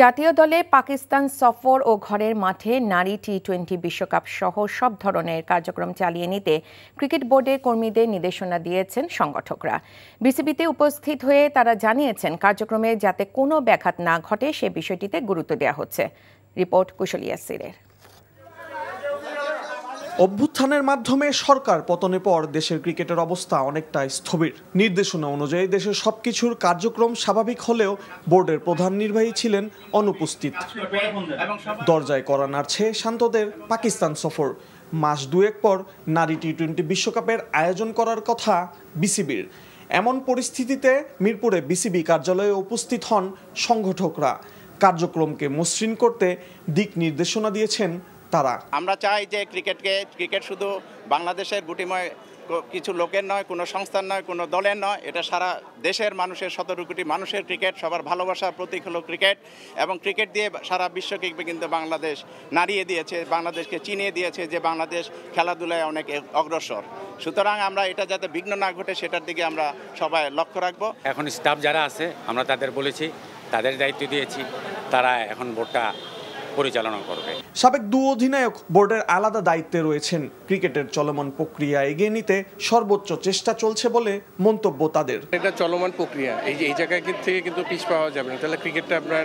জাতীয় দলে পাকিস্তান সফর ও ঘরের মাঠে নারী টি টোয়েন্টি বিশ্বকাপ সহ সব ধরনের কার্যক্রম চালিয়ে নিতে ক্রিকেট বোর্ডের কর্মীদের নির্দেশনা দিয়েছেন সংগঠকরা বিসিবিতে উপস্থিত হয়ে তারা জানিয়েছেন কার্যক্রমে যাতে কোনো ব্যাঘাত না ঘটে সে বিষয়টিতে গুরুত্ব দেওয়া হচ্ছে রিপোর্ট কুশলিয়া সিরের অভ্যুত্থানের মাধ্যমে সরকার পতনের পর দেশের ক্রিকেটের অবস্থা অনেকটা স্থবির নির্দেশনা অনুযায়ী দেশের সবকিছুর কার্যক্রম স্বাভাবিক হলেও বোর্ডের প্রধান নির্বাহী ছিলেন অনুপস্থিত দরজায় করা নাড়ছে শান্তদের পাকিস্তান সফর মাস দুয়েক পর নারী টি টোয়েন্টি বিশ্বকাপের আয়োজন করার কথা বিসিবির এমন পরিস্থিতিতে মিরপুরে বিসিবি কার্যালয়ে উপস্থিত হন সংগঠকরা কার্যক্রমকে মসৃণ করতে দিক নির্দেশনা দিয়েছেন তারা আমরা চাই যে ক্রিকেটকে ক্রিকেট শুধু বাংলাদেশের গুটিময় কিছু লোকের নয় কোনো সংস্থার নয় কোনো দলের নয় এটা সারা দেশের মানুষের সতেরো কোটি মানুষের ক্রিকেট সবার ভালোবাসার প্রতীক হলো ক্রিকেট এবং ক্রিকেট দিয়ে সারা বিশ্বকে কিন্তু বাংলাদেশ নাড়িয়ে দিয়েছে বাংলাদেশকে চিনিয়ে দিয়েছে যে বাংলাদেশ খেলাধুলায় অনেক অগ্রসর সুতরাং আমরা এটা যাতে বিঘ্ন না ঘটে সেটার দিকে আমরা সবাই লক্ষ্য রাখবো এখন স্টাফ যারা আছে আমরা তাদের বলেছি তাদের দায়িত্ব দিয়েছি তারা এখন ভোটটা পরিচালনা করবে সাবেক দু অধিনায়ক বোর্ডের আলাদা দায়িত্বে রয়েছেন ক্রিকেটের চলমান প্রক্রিয়া এগিয়ে নিতে সর্বোচ্চ চেষ্টা চলছে বলে মন্তব্য তাদের এটা চলমান প্রক্রিয়া এই যে এই জায়গায় থেকে কিন্তু পিছ পাওয়া যাবে না তাহলে ক্রিকেটটা আপনার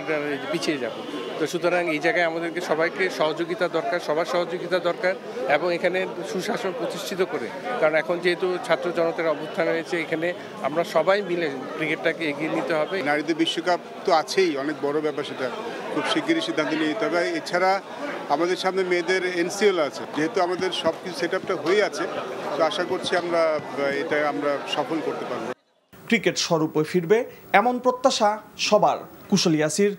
পিছিয়ে যাবে তো সুতরাং এই জায়গায় আমাদেরকে সবাইকে সহযোগিতা দরকার সবার সহযোগিতা দরকার এবং এখানে সুশাসন প্রতিষ্ঠিত করে কারণ এখন যেহেতু ছাত্র জনতার অবস্থান রয়েছে এখানে আমরা সবাই মিলে ক্রিকেটটাকে এগিয়ে নিতে হবে নারীদের বিশ্বকাপ তো আছেই অনেক বড় ব্যাপার সেটা খুব শিগগিরই সিদ্ধান্ত নিয়ে নিতে হবে এছাড়া আমাদের সামনে মেয়েদের এনসিএল আছে যেহেতু আমাদের সব কিছু সেট আপটা হয়ে আছে তো আশা করছি আমরা এটা আমরা সফল করতে পারবো ক্রিকেট স্বরূপে ফিরবে এমন প্রত্যাশা সবার কুশল ইয়াসির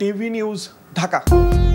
টিভি নিউজ ঢাকা